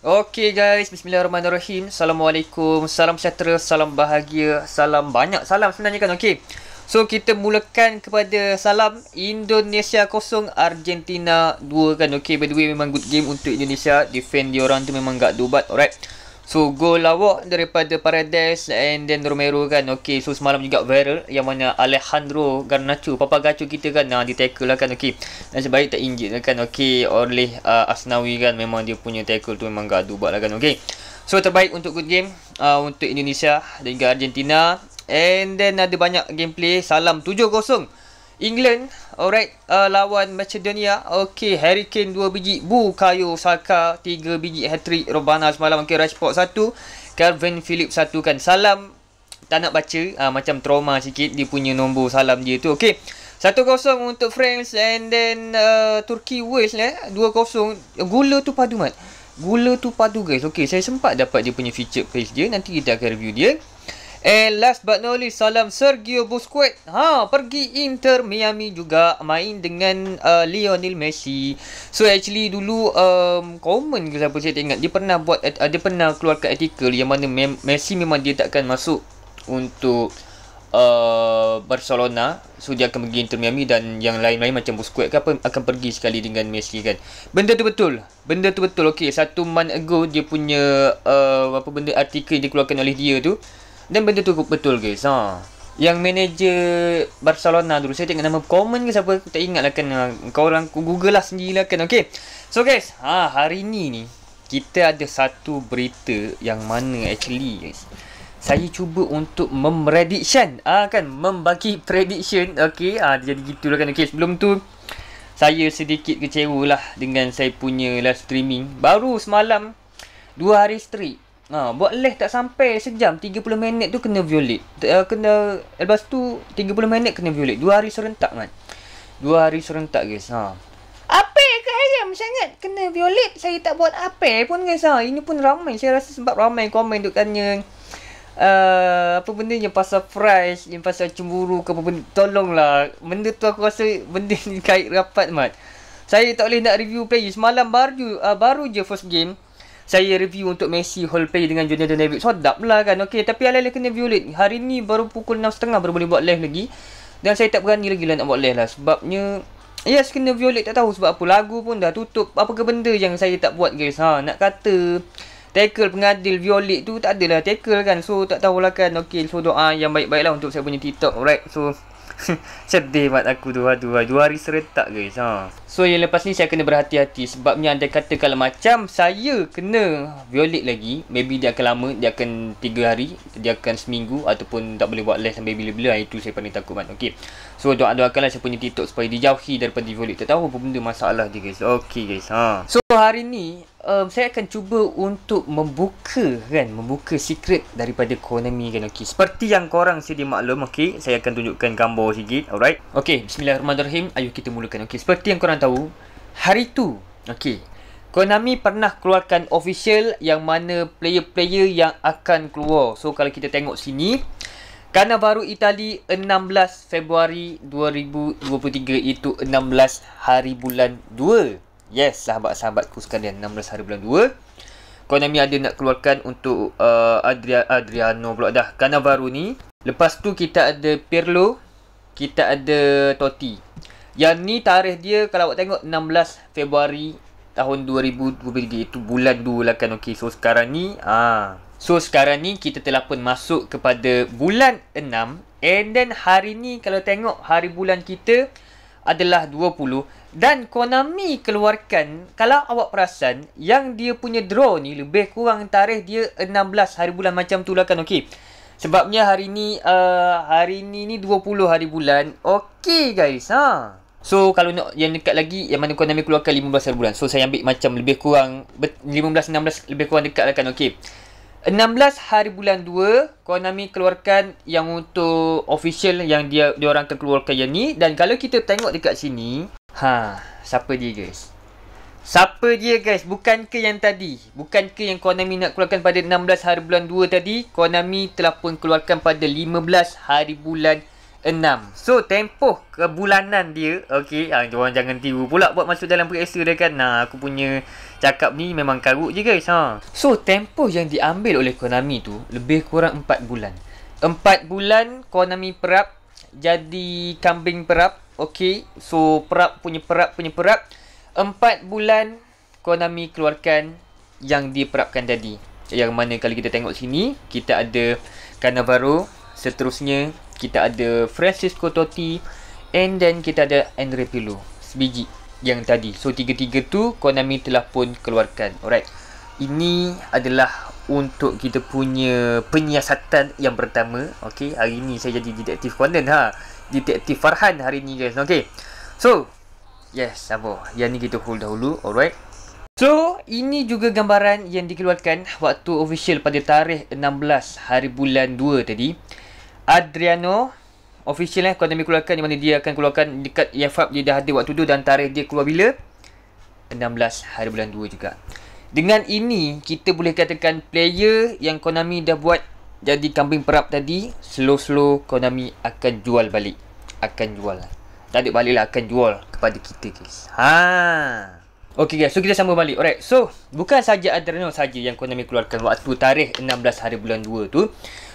Okay, guys, bismillahirrahmanirrahim. Assalamualaikum, salam sejahtera, salam bahagia, salam banyak salam sebenarnya kan. Okay. So kita mulakan kepada salam Indonesia kosong Argentina 2 kan. Okay. by the way memang good game untuk Indonesia. Defend diorang tu memang gak dubat. Alright. So goal awak daripada Paradise and then Romero kan. Okay so semalam juga viral yang mana Alejandro Garnacho. Papa gacho kita kan nah, di tackle lah kan. Okay nasib baik tak injit lah kan. Okay oleh uh, ah, Asnawi kan memang dia punya tackle tu memang gaduh buat lah kan. Okay so terbaik untuk good game uh, untuk Indonesia dan juga Argentina. And then ada banyak gameplay. Salam 7-0. England alright uh, lawan Macedonia okey Harry Kane 2 biji Bukayo Saka 3 biji hat-trick Robana semalam okey Rashford 1 Calvin Phillips 1 kan salam tak nak baca uh, macam trauma sikit dia punya nombor salam dia tu okey 1-0 untuk France and then uh, Turkey Wales eh 2-0 gula tu padu mat gula tu padu guys okay. saya sempat dapat dia punya feature page dia nanti kita akan review dia And last but not least, salam Sergio Busquets. Ha, pergi Inter Miami juga main dengan uh, Lionel Messi. So actually dulu um, common ke siapa saya tengok dia pernah buat uh, dia pernah keluarkan artikel yang mana Mem Messi memang dia takkan masuk untuk uh, Barcelona. So dia akan pergi Inter Miami dan yang lain-lain macam Busquets ke apa akan pergi sekali dengan Messi kan. Benda tu betul. Benda tu betul. Okey, satu month ago dia punya uh, apa benda artikel yang dikeluarkan oleh dia tu dan benda tu betul guys. Ha. Yang manager Barcelona dulu. Saya tengok nama komen ke siapa. Tak ingat lah kan. Ha. Kau orang google lah sendiri lah kan. Okay. So guys. Ha, hari ni ni. Kita ada satu berita yang mana actually guys. Saya cuba untuk memprediction. Ah kan membagi prediction. Okey, ah jadi gitulah kan. Okey, sebelum tu saya sedikit kecewalah dengan saya punya live streaming. Baru semalam dua hari straight Ha, buat leh tak sampai sejam 30 minit tu kena violate uh, kena lepas tu 30 minit kena violate 2 hari serentak kan 2 hari serentak guys ha apa ke ayam sangat kena violate saya tak buat apa pun guys ha ini pun ramai saya rasa sebab ramai komen duk tanya uh, apa benda yang pasal fresh yang pasal cemburu ke apa benda tolonglah benda tu aku rasa benda ni kait rapat mat saya tak boleh nak review player semalam baru uh, baru je first game saya review untuk Messi whole play dengan Jonathan David. Sedap so, lah kan. Okay, tapi alih-alih kena violet. Hari ni baru pukul 6.30 baru boleh buat live lagi. Dan saya tak berani lagi lah nak buat live lah. Sebabnya, yes, kena violet tak tahu sebab apa. Lagu pun dah tutup. Apa ke benda yang saya tak buat guys. Ha, nak kata... Tackle pengadil violet tu tak adalah tackle kan. So, tak tahulah kan. Okay, so doa yang baik baik lah untuk saya punya TikTok. Alright, so... Sedih mat aku tu dua aduh, Dua hari serentak guys ha. So yang lepas ni saya kena berhati-hati Sebabnya anda kata kalau macam saya kena violet lagi Maybe dia akan lama Dia akan 3 hari Dia akan seminggu Ataupun tak boleh buat les sampai bila-bila ha, Itu saya paling takut mat okay. So doa-doakanlah saya punya TikTok Supaya dijauhi daripada violet Tak tahu apa benda masalah dia guys Okay guys ha. So hari ni um, saya akan cuba untuk membuka kan membuka secret daripada Konami kan okey seperti yang korang sedia maklum okey saya akan tunjukkan gambar sikit alright okey bismillahirrahmanirrahim ayo kita mulakan okey seperti yang korang tahu hari tu okey Konami pernah keluarkan official yang mana player-player yang akan keluar so kalau kita tengok sini kerana baru Itali 16 Februari 2023 itu 16 hari bulan 2 Yes, sahabat-sahabatku sekalian 16 hari bulan 2 Konami ada nak keluarkan untuk uh, Adria, Adriano pula dah Karena baru ni Lepas tu kita ada Pirlo Kita ada Totti Yang ni tarikh dia kalau awak tengok 16 Februari tahun 2023 Itu bulan 2 lah kan okay, So sekarang ni ah. So sekarang ni kita telah pun masuk kepada bulan 6 And then hari ni kalau tengok hari bulan kita adalah dan Konami keluarkan, kalau awak perasan, yang dia punya draw ni lebih kurang tarikh dia 16 hari bulan macam tu lah kan, okay Sebabnya hari ni, uh, hari ni ni 20 hari bulan, okay guys, ha. So, kalau nak yang dekat lagi, yang mana Konami keluarkan 15 hari bulan. So, saya ambil macam lebih kurang, 15-16 lebih kurang dekat lah kan, okay 16 hari bulan 2 Konami keluarkan yang untuk official yang dia dia orang akan keluarkan yang ni dan kalau kita tengok dekat sini Ha, siapa dia guys? Siapa dia guys? Bukankah yang tadi? Bukankah yang Konami nak keluarkan pada 16 hari bulan 2 tadi? Konami telah pun keluarkan pada 15 hari bulan 6. So, tempoh kebulanan dia. Okay, ha, ah, jangan jangan tiru pula buat masuk dalam PS dia kan. Nah, aku punya cakap ni memang karut je guys. Ha. So, tempoh yang diambil oleh Konami tu lebih kurang 4 bulan. 4 bulan Konami perap jadi kambing perap Okay So perap punya perap punya perap Empat bulan Konami keluarkan Yang dia perapkan tadi Yang mana kalau kita tengok sini Kita ada Cannavaro Seterusnya Kita ada Francisco Totti And then kita ada Andre Pirlo Sebiji Yang tadi So tiga-tiga tu Konami telah pun keluarkan Alright Ini adalah untuk kita punya penyiasatan yang pertama Okay, hari ni saya jadi detektif konten ha Detektif Farhan hari ni guys. Okay. So. Yes. Apa. Yang ni kita hold dahulu. Alright. So. Ini juga gambaran yang dikeluarkan. Waktu official pada tarikh 16. Hari bulan 2 tadi. Adriano. Official eh. Kondami keluarkan. Di mana dia akan keluarkan. Dekat EFAP. Dia dah ada waktu tu. Dan tarikh dia keluar bila. 16 hari bulan 2 juga. Dengan ini. Kita boleh katakan. Player yang Konami dah buat. Jadi kambing perap tadi Slow-slow Konami akan jual balik Akan jual lah Tak ada balik lah akan jual Kepada kita guys Ha. Okay guys so kita sambung balik Alright so Bukan saja Adrenal saja yang Konami keluarkan Waktu tarikh 16 hari bulan 2 tu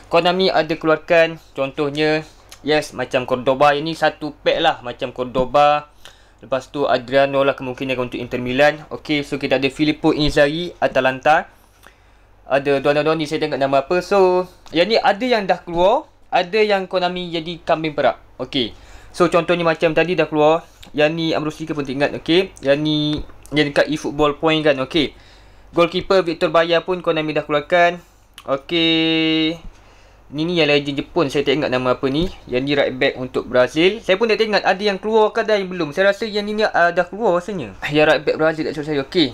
Konami ada keluarkan Contohnya Yes macam Cordoba Ini satu pack lah Macam Cordoba Lepas tu Adriano lah kemungkinan untuk Inter Milan. Okay, so kita ada Filippo Inzaghi, Atalanta ada tuan-tuan ni saya tengok nama apa. So, yang ni ada yang dah keluar, ada yang Konami jadi kambing perak. Okay. So, contohnya macam tadi dah keluar, yang ni Amrul Sticker pun ingat, okey. Yang ni yang dekat eFootball point kan, okey. Goalkeeper Victor Bayar pun Konami dah keluarkan. Okay. Ni ni yang legend Jepun saya tak ingat nama apa ni. Yang ni right back untuk Brazil. Saya pun tak ingat ada yang keluar ke ada yang belum. Saya rasa yang ni ni uh, dah keluar rasanya. Yang right back Brazil tak cakap saya. Okey.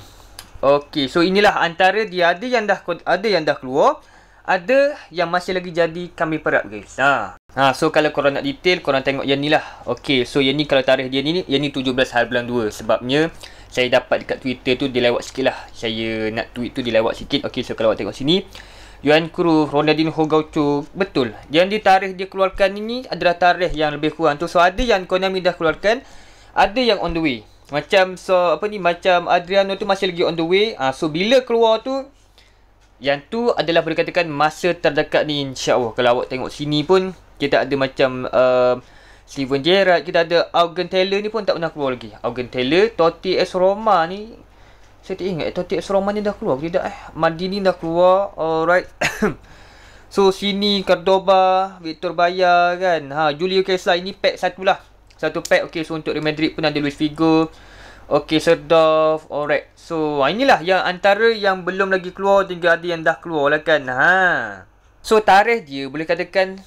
Okey, so inilah antara dia ada yang dah ada yang dah keluar, ada yang masih lagi jadi kami perap guys. Ha. Ha, so kalau korang nak detail, korang tengok yang ni lah. Okey, so yang ni kalau tarikh dia ni, yang ni 17 hari bulan 2 sebabnya saya dapat dekat Twitter tu dilewat sikit lah. Saya nak tweet tu dilewat sikit. Okey, so kalau awak tengok sini, Yuan Kru, Ronaldinho Gaucho, betul. Yang di tarikh dia keluarkan ini adalah tarikh yang lebih kurang tu. So ada yang Konami dah keluarkan, ada yang on the way. Macam so apa ni macam Adriano tu masih lagi on the way. Ah uh, so bila keluar tu yang tu adalah boleh katakan masa terdekat ni insya-Allah. Kalau awak tengok sini pun kita ada macam uh, Steven Gerrard, kita ada Augen Taylor ni pun tak pernah keluar lagi. Augen Taylor, Totti S Roma ni saya tak ingat Totti S Roma ni dah keluar ke tidak eh. Mandini dah keluar. Alright. so sini Cordoba, Victor Bayar kan. Ha Julio Cesar ini pack satu lah. Satu pack okay So untuk Real Madrid pun ada Luis Figo Okay Serdov Alright So ah, inilah yang antara yang belum lagi keluar tinggal ada yang dah keluar lah kan ha. So tarikh dia boleh katakan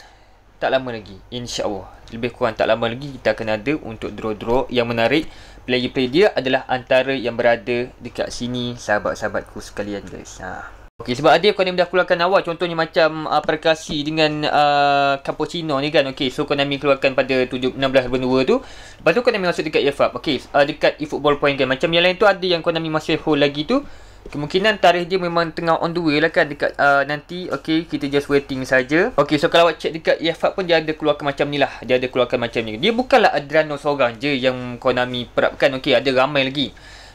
Tak lama lagi insya Allah Lebih kurang tak lama lagi Kita akan ada untuk draw-draw Yang menarik Player-player dia adalah antara yang berada Dekat sini sahabat-sahabatku sekalian guys Haa Okey sebab ada kau ni dah keluarkan awal contohnya macam uh, perkasi dengan uh, cappuccino ni kan. Okey so kau nak keluarkan pada 7 16 benua tu. Lepas tu kau nak masuk dekat EFAP. Okey uh, dekat eFootball point kan. Macam yang lain tu ada yang kau nak masih hold lagi tu. Kemungkinan tarikh dia memang tengah on the way lah kan dekat uh, nanti. Okey kita just waiting saja. Okey so kalau awak check dekat EFAP pun dia ada keluarkan macam ni lah. Dia ada keluarkan macam ni. Dia bukanlah Adriano seorang je yang kau nak perapkan. Okey ada ramai lagi.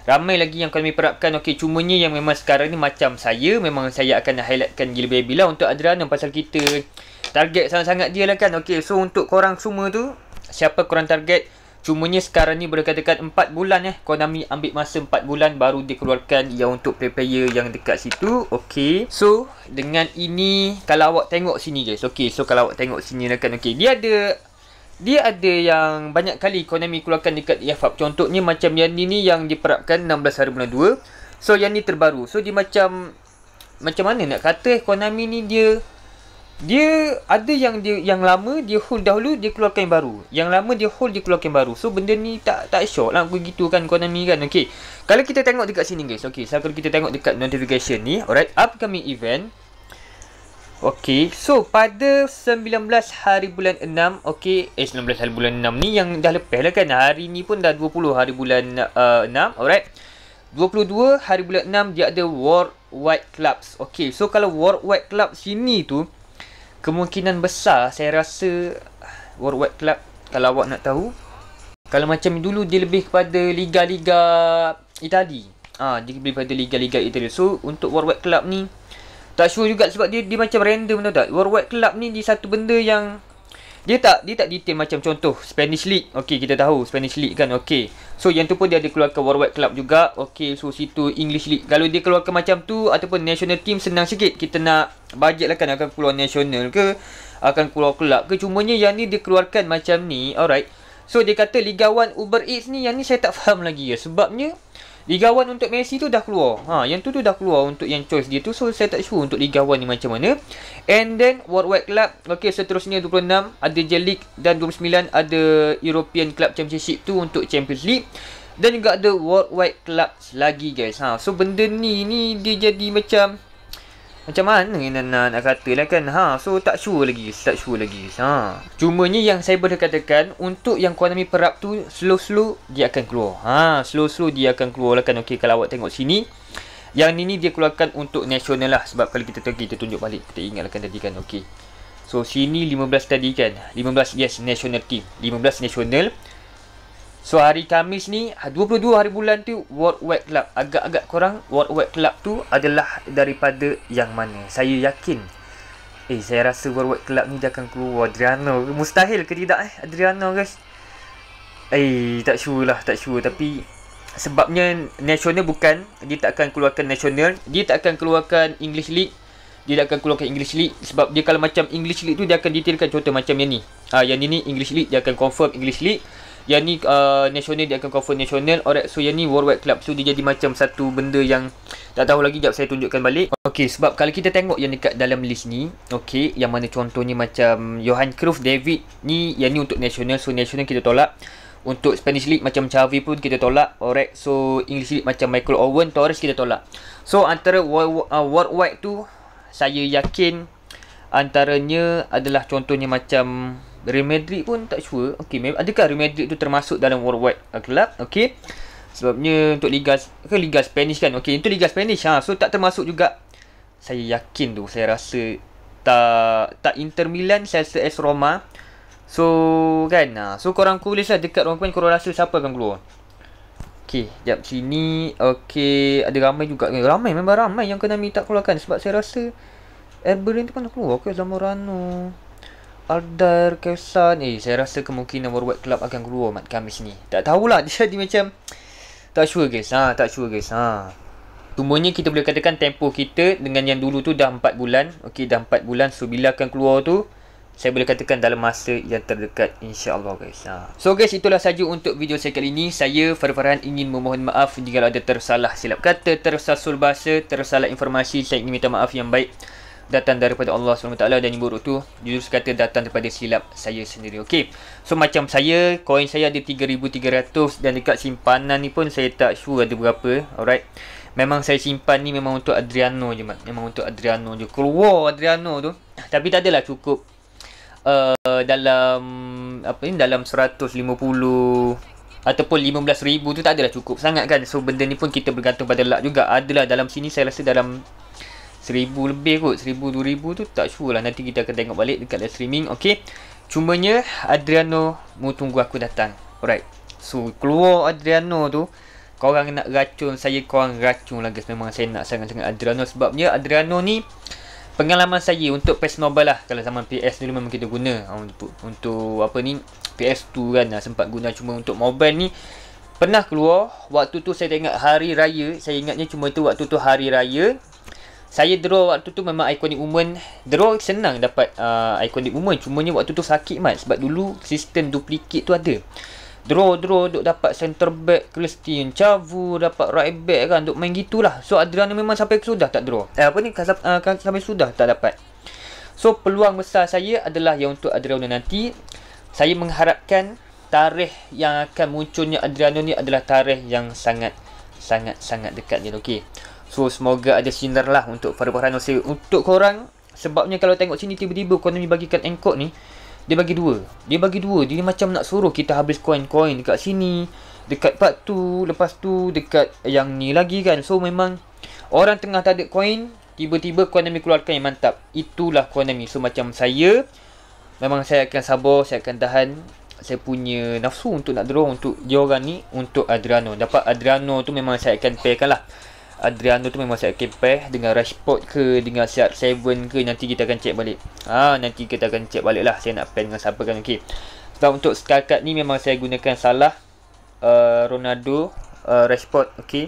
Ramai lagi yang kami perapkan Okey cuma ni yang memang sekarang ni Macam saya Memang saya akan highlightkan Gila baby lah Untuk Adriano Pasal kita Target sangat-sangat dia lah kan Okey so untuk korang semua tu Siapa korang target Cumanya sekarang ni berdekat-dekat 4 bulan eh Konami ambil masa 4 bulan baru dikeluarkan yang untuk player-player yang dekat situ Okey, So dengan ini Kalau awak tengok sini guys Okey, so kalau awak tengok sini lah kan Okay dia ada dia ada yang banyak kali Konami keluarkan dekat EFAP. Contohnya macam yang ni ni yang diperapkan 16 hari bulan 2. So yang ni terbaru. So dia macam macam mana nak kata Konami ni dia dia ada yang dia yang lama dia hold dahulu dia keluarkan yang baru. Yang lama dia hold dia keluarkan yang baru. So benda ni tak tak syok lah begitu kan Konami kan. Okey. Kalau kita tengok dekat sini guys. Okey. So kalau kita tengok dekat notification ni, alright, upcoming event Okey, so pada 19 hari bulan 6, okey, eh 19 hari bulan 6 ni yang dah lepas lah kan. Hari ni pun dah 20 hari bulan uh, eh, 6, alright. 22 hari bulan 6 dia ada World Wide Clubs. Okey, so kalau World Wide Clubs sini tu kemungkinan besar saya rasa World Wide Club kalau awak nak tahu kalau macam dulu dia lebih kepada liga-liga Itali. Ah, ha, dia lebih kepada liga-liga Itali. So, untuk World Wide Club ni tak sure juga sebab dia dia macam random tau tak. Worldwide Club ni dia satu benda yang dia tak dia tak detail macam contoh Spanish League. Okey kita tahu Spanish League kan. Okey. So yang tu pun dia ada keluarkan Worldwide Club juga. Okey so situ English League. Kalau dia keluarkan macam tu ataupun national team senang sikit kita nak bajet lah kan akan keluar national ke akan keluar kelab ke cumanya yang ni dia keluarkan macam ni. Alright. So dia kata Liga 1 Uber Eats ni yang ni saya tak faham lagi ya sebabnya Liga untuk Messi tu dah keluar. Ha, yang tu tu dah keluar untuk yang choice dia tu. So, saya tak sure untuk Liga ni macam mana. And then, Worldwide Club. Okay, seterusnya 26 ada J League. Dan 29 ada European Club Championship tu untuk Champions League. Dan juga ada Worldwide Club lagi guys. Ha, so, benda ni ni dia jadi macam... Macam mana ni nak, nak, nak kata lah kan ha, So tak sure lagi Tak sure lagi ha. cuma ni yang saya boleh katakan Untuk yang Konami perap tu Slow-slow dia akan keluar ha, Slow-slow dia akan keluar lah kan Okay kalau awak tengok sini Yang ni ni dia keluarkan untuk nasional lah Sebab kalau kita tengok kita tunjuk balik Kita ingat lah kan tadi kan Okay So sini 15 tadi kan 15 yes national team 15 national So hari Khamis ni 22 ha, hari bulan tu World Wide Club Agak-agak korang World Wide Club tu Adalah daripada yang mana Saya yakin Eh saya rasa World Wide Club ni Dia akan keluar Adriano Mustahil ke tidak eh Adriano guys Eh tak sure lah Tak sure tapi Sebabnya National bukan Dia tak akan keluarkan National Dia tak akan keluarkan English League dia tak akan keluarkan English League Sebab dia kalau macam English League tu Dia akan detailkan contoh macam yang ni ha, Yang ni ni English League Dia akan confirm English League yang ni uh, national dia akan cover nasional. Alright so yang ni worldwide club So dia jadi macam satu benda yang Tak tahu lagi jap saya tunjukkan balik Okay sebab kalau kita tengok yang dekat dalam list ni Okay yang mana contohnya macam Johan Cruyff, David ni Yang ni untuk nasional So nasional kita tolak untuk Spanish League macam Chavi pun kita tolak Alright So English League macam Michael Owen Torres kita tolak So antara uh, worldwide tu Saya yakin Antaranya adalah contohnya macam Real Madrid pun tak sure. Okey, adakah Real Madrid tu termasuk dalam worldwide club? Uh, okay. Sebabnya untuk Liga ke Liga Spanish kan. okay. itu Liga Spanish. Ha, so tak termasuk juga. Saya yakin tu. Saya rasa tak tak Inter Milan, Chelsea, AS Roma. So kan. Ha, so korang kulis lah dekat ruang poin korang rasa siapa akan keluar. Okay, jap sini. Okay, ada ramai juga. Eh, ramai memang ramai yang kena minta keluarkan sebab saya rasa Erberin tu pun keluar Okay, Zamorano. Ardar kesan Eh saya rasa kemungkinan World Wide Club akan keluar Mat Kamis ni Tak tahulah Dia jadi macam Tak sure guys ha, Tak sure guys ha. Semuanya kita boleh katakan tempo kita Dengan yang dulu tu dah 4 bulan Okey dah 4 bulan So bila akan keluar tu saya boleh katakan dalam masa yang terdekat insyaAllah guys ha. So guys itulah saja untuk video saya kali ini Saya Farfarhan ingin memohon maaf jika ada tersalah silap kata Tersasul bahasa, tersalah informasi Saya ingin minta maaf yang baik datang daripada Allah SWT dan yang buruk tu jujur kata datang daripada silap saya sendiri okey so macam saya koin saya ada 3300 dan dekat simpanan ni pun saya tak sure ada berapa alright memang saya simpan ni memang untuk Adriano je mat memang untuk Adriano je keluar Adriano tu tapi tak adalah cukup uh, dalam apa ni dalam 150 Ataupun RM15,000 tu tak adalah cukup sangat kan So benda ni pun kita bergantung pada luck juga Adalah dalam sini saya rasa dalam seribu lebih kot seribu dua ribu tu tak sure lah nanti kita akan tengok balik dekat live streaming okey cumanya Adriano mu tunggu aku datang alright so keluar Adriano tu korang nak racun saya korang racun lagi memang saya nak sangat-sangat Adriano sebabnya Adriano ni pengalaman saya untuk PS Nobel lah kalau zaman PS dulu memang kita guna untuk, untuk apa ni PS2 kan lah, sempat guna cuma untuk mobile ni pernah keluar waktu tu saya tengok hari raya saya ingatnya cuma tu waktu tu hari raya saya draw waktu tu memang iconic woman draw senang dapat uh, iconic woman ni waktu tu sakit mat sebab dulu sistem duplicate tu ada draw draw duk dapat center back Christian Chavu dapat right back kan duk main gitulah so Adriano memang sampai sudah tak draw eh, apa ni kasap, uh, ah, kan sampai sudah tak dapat so peluang besar saya adalah yang untuk Adriano nanti saya mengharapkan tarikh yang akan munculnya Adriano ni adalah tarikh yang sangat sangat sangat dekat ni Okay. So semoga ada sinar lah untuk para Sewa Untuk korang Sebabnya kalau tengok sini tiba-tiba Konami bagikan encok ni Dia bagi dua Dia bagi dua Dia macam nak suruh kita habis koin-koin dekat sini Dekat part tu Lepas tu dekat yang ni lagi kan So memang Orang tengah tak ada koin Tiba-tiba Konami keluarkan yang mantap Itulah Konami So macam saya Memang saya akan sabar Saya akan tahan saya punya nafsu untuk nak draw untuk diorang ni Untuk Adriano Dapat Adriano tu memang saya akan pairkan lah Adriano tu memang siap eh Dengan Rashford ke Dengan siap 7 ke Nanti kita akan check balik Ah Nanti kita akan check balik lah Saya nak pen dengan siapa kan Okay Sebab untuk sekat ni Memang saya gunakan salah uh, Ronaldo uh, Rashford Okay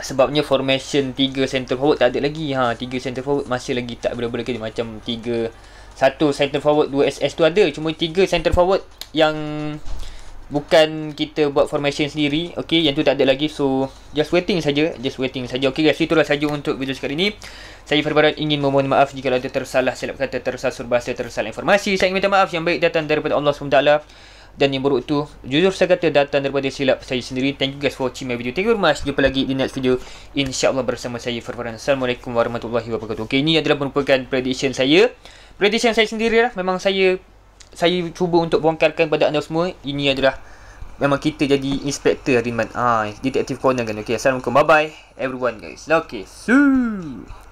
Sebabnya formation 3 center forward tak ada lagi ha, 3 center forward masih lagi tak boleh-boleh kena Macam 3 1 center forward 2 SS tu ada Cuma 3 center forward yang bukan kita buat formation sendiri okey yang tu tak ada lagi so just waiting saja just waiting saja okey guys itulah saja untuk video sekali ini saya Farbarat ingin memohon maaf jika ada tersalah silap kata tersasar bahasa tersalah informasi saya minta maaf yang baik datang daripada Allah SWT dan yang buruk tu jujur saya kata datang daripada silap saya sendiri thank you guys for watching my video thank you very much jumpa lagi di next video insyaallah bersama saya Farbarat assalamualaikum warahmatullahi wabarakatuh okey ini adalah merupakan prediction saya prediction saya sendiri lah. memang saya saya cuba untuk bongkarkan kepada anda semua ini adalah memang kita jadi inspektor Riman ah detektif corner kan okey assalamualaikum bye bye everyone guys okay see